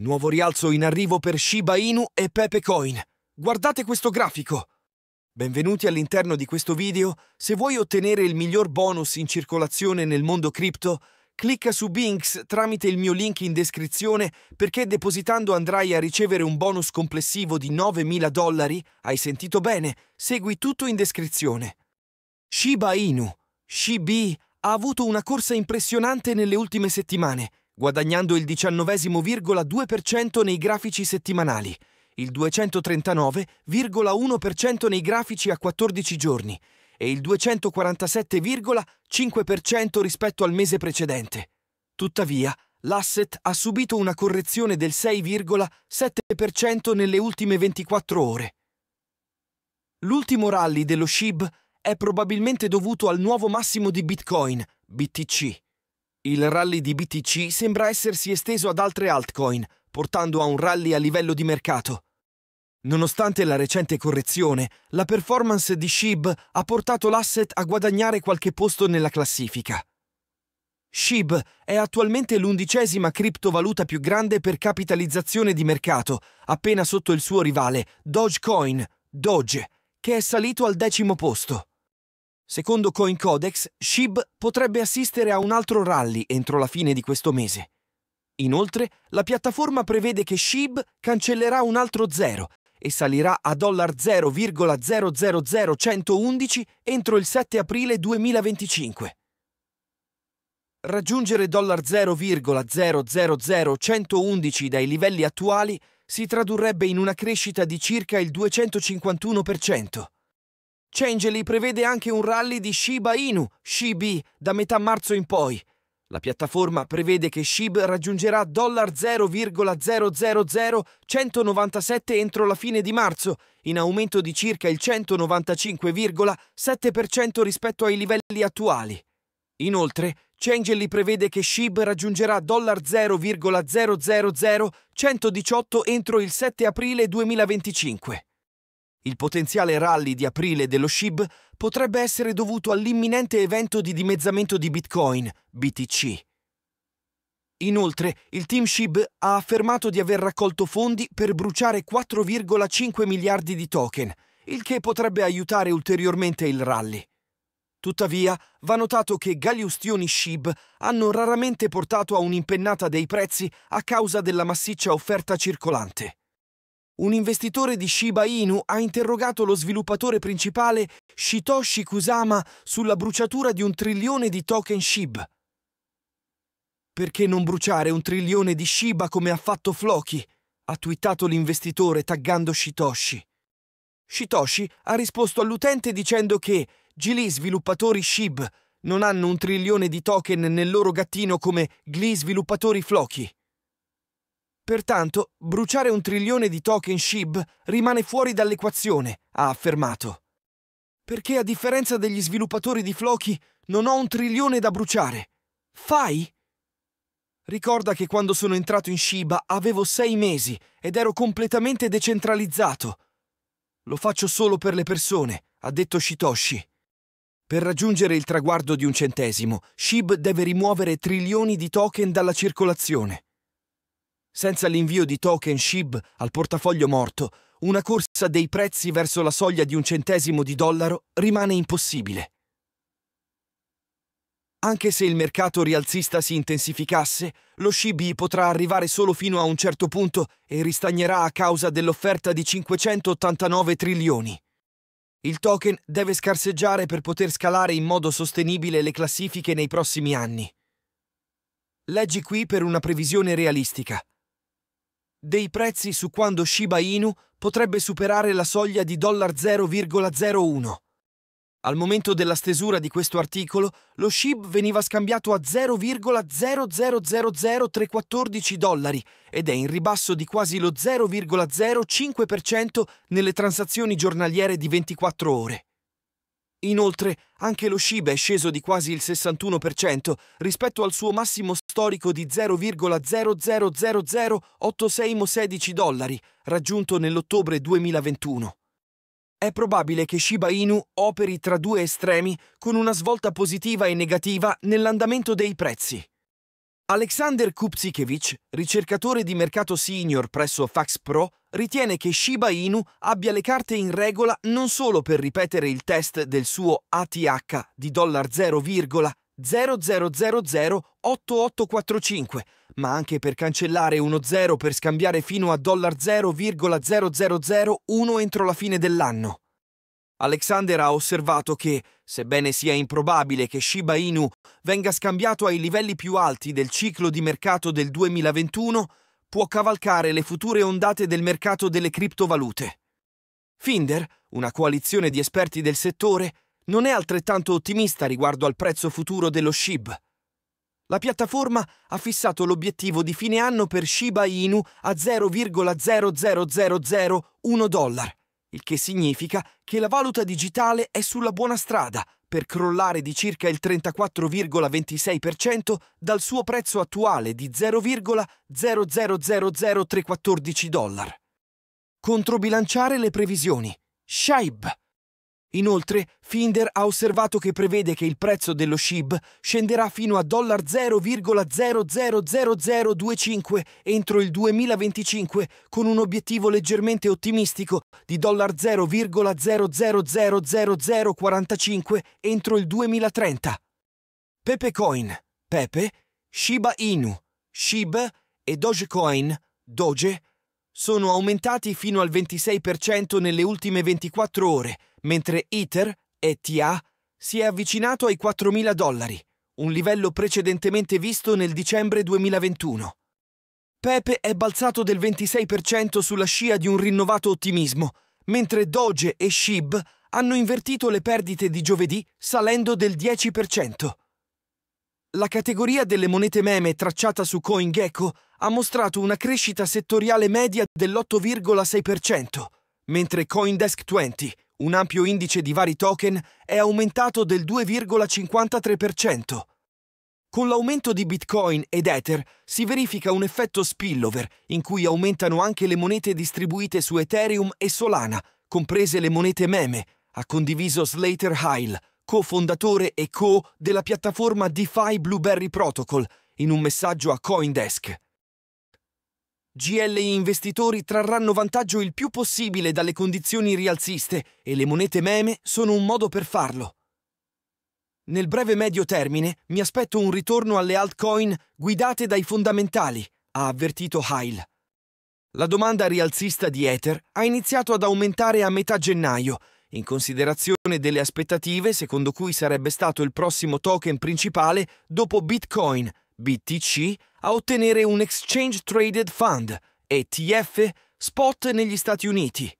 Nuovo rialzo in arrivo per Shiba Inu e Pepe Coin. Guardate questo grafico! Benvenuti all'interno di questo video. Se vuoi ottenere il miglior bonus in circolazione nel mondo cripto, clicca su Binx tramite il mio link in descrizione perché depositando andrai a ricevere un bonus complessivo di 9.000 dollari. Hai sentito bene? Segui tutto in descrizione. Shiba Inu, Shibi, ha avuto una corsa impressionante nelle ultime settimane guadagnando il 19,2% nei grafici settimanali, il 239,1% nei grafici a 14 giorni e il 247,5% rispetto al mese precedente. Tuttavia, l'asset ha subito una correzione del 6,7% nelle ultime 24 ore. L'ultimo rally dello SHIB è probabilmente dovuto al nuovo massimo di Bitcoin, BTC, il rally di BTC sembra essersi esteso ad altre altcoin, portando a un rally a livello di mercato. Nonostante la recente correzione, la performance di SHIB ha portato l'asset a guadagnare qualche posto nella classifica. SHIB è attualmente l'undicesima criptovaluta più grande per capitalizzazione di mercato, appena sotto il suo rivale, Dogecoin, Doge, che è salito al decimo posto. Secondo CoinCodex, SHIB potrebbe assistere a un altro rally entro la fine di questo mese. Inoltre, la piattaforma prevede che SHIB cancellerà un altro zero e salirà a 0,000111 entro il 7 aprile 2025. Raggiungere 0,000111 dai livelli attuali si tradurrebbe in una crescita di circa il 251%. Changely prevede anche un rally di Shiba Inu, Shibi, da metà marzo in poi. La piattaforma prevede che SHIB raggiungerà 0,000197 entro la fine di marzo, in aumento di circa il 195,7% rispetto ai livelli attuali. Inoltre, Changely prevede che SHIB raggiungerà dollaro 0,000118 entro il 7 aprile 2025. Il potenziale rally di aprile dello SHIB potrebbe essere dovuto all'imminente evento di dimezzamento di Bitcoin, BTC. Inoltre, il team SHIB ha affermato di aver raccolto fondi per bruciare 4,5 miliardi di token, il che potrebbe aiutare ulteriormente il rally. Tuttavia, va notato che Galiustioni SHIB hanno raramente portato a un'impennata dei prezzi a causa della massiccia offerta circolante un investitore di Shiba Inu ha interrogato lo sviluppatore principale Shitoshi Kusama sulla bruciatura di un trilione di token SHIB. Perché non bruciare un trilione di Shiba come ha fatto Floki? ha twittato l'investitore taggando Shitoshi. Shitoshi ha risposto all'utente dicendo che Gli sviluppatori SHIB non hanno un trilione di token nel loro gattino come Gli sviluppatori Floki. Pertanto, bruciare un trilione di token SHIB rimane fuori dall'equazione, ha affermato. Perché a differenza degli sviluppatori di Floki, non ho un trilione da bruciare. Fai? Ricorda che quando sono entrato in Shiba avevo sei mesi ed ero completamente decentralizzato. Lo faccio solo per le persone, ha detto Shitoshi. Per raggiungere il traguardo di un centesimo, SHIB deve rimuovere trilioni di token dalla circolazione. Senza l'invio di token SHIB al portafoglio morto, una corsa dei prezzi verso la soglia di un centesimo di dollaro rimane impossibile. Anche se il mercato rialzista si intensificasse, lo SHIB potrà arrivare solo fino a un certo punto e ristagnerà a causa dell'offerta di 589 trilioni. Il token deve scarseggiare per poter scalare in modo sostenibile le classifiche nei prossimi anni. Leggi qui per una previsione realistica dei prezzi su quando Shiba Inu potrebbe superare la soglia di 0,01. Al momento della stesura di questo articolo, lo SHIB veniva scambiato a 0,000314 dollari ed è in ribasso di quasi lo 0,05% nelle transazioni giornaliere di 24 ore. Inoltre, anche lo SCIB è sceso di quasi il 61% rispetto al suo massimo storico di 0,0000086 dollari, raggiunto nell'ottobre 2021. È probabile che Shiba Inu operi tra due estremi con una svolta positiva e negativa nell'andamento dei prezzi. Alexander Kupzikevich, ricercatore di mercato senior presso FaxPro, ritiene che Shiba Inu abbia le carte in regola non solo per ripetere il test del suo ATH di 0,00008845, ma anche per cancellare uno 0 per scambiare fino a 0,0001 entro la fine dell'anno. Alexander ha osservato che, sebbene sia improbabile che Shiba Inu venga scambiato ai livelli più alti del ciclo di mercato del 2021, può cavalcare le future ondate del mercato delle criptovalute. Finder, una coalizione di esperti del settore, non è altrettanto ottimista riguardo al prezzo futuro dello SHIB. La piattaforma ha fissato l'obiettivo di fine anno per Shiba Inu a 0,00001 dollaro, il che significa che la valuta digitale è sulla buona strada per crollare di circa il 34,26% dal suo prezzo attuale di 0,000314 dollari. Controbilanciare le previsioni. Scheib! Inoltre, Finder ha osservato che prevede che il prezzo dello SHIB scenderà fino a 0,000025 entro il 2025, con un obiettivo leggermente ottimistico di 0,000045 entro il 2030. Pepecoin, Pepe, Shiba Inu, SHIB e Dogecoin, Doge sono aumentati fino al 26% nelle ultime 24 ore, mentre ITER, ETA, si è avvicinato ai 4.000 dollari, un livello precedentemente visto nel dicembre 2021. Pepe è balzato del 26% sulla scia di un rinnovato ottimismo, mentre Doge e SHIB hanno invertito le perdite di giovedì salendo del 10%. La categoria delle monete meme tracciata su CoinGecko ha mostrato una crescita settoriale media dell'8,6%, mentre CoinDesk 20, un ampio indice di vari token, è aumentato del 2,53%. Con l'aumento di Bitcoin ed Ether si verifica un effetto spillover in cui aumentano anche le monete distribuite su Ethereum e Solana, comprese le monete meme, ha condiviso Slater Hile, cofondatore e co della piattaforma DeFi Blueberry Protocol, in un messaggio a Coindesk. GLI investitori trarranno vantaggio il più possibile dalle condizioni rialziste e le monete meme sono un modo per farlo. Nel breve medio termine mi aspetto un ritorno alle altcoin guidate dai fondamentali, ha avvertito Heil. La domanda rialzista di Ether ha iniziato ad aumentare a metà gennaio in considerazione delle aspettative secondo cui sarebbe stato il prossimo token principale dopo Bitcoin, BTC, a ottenere un Exchange Traded Fund, ETF, spot negli Stati Uniti.